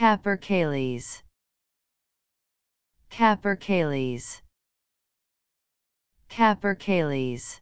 Capercales Capercales Capercales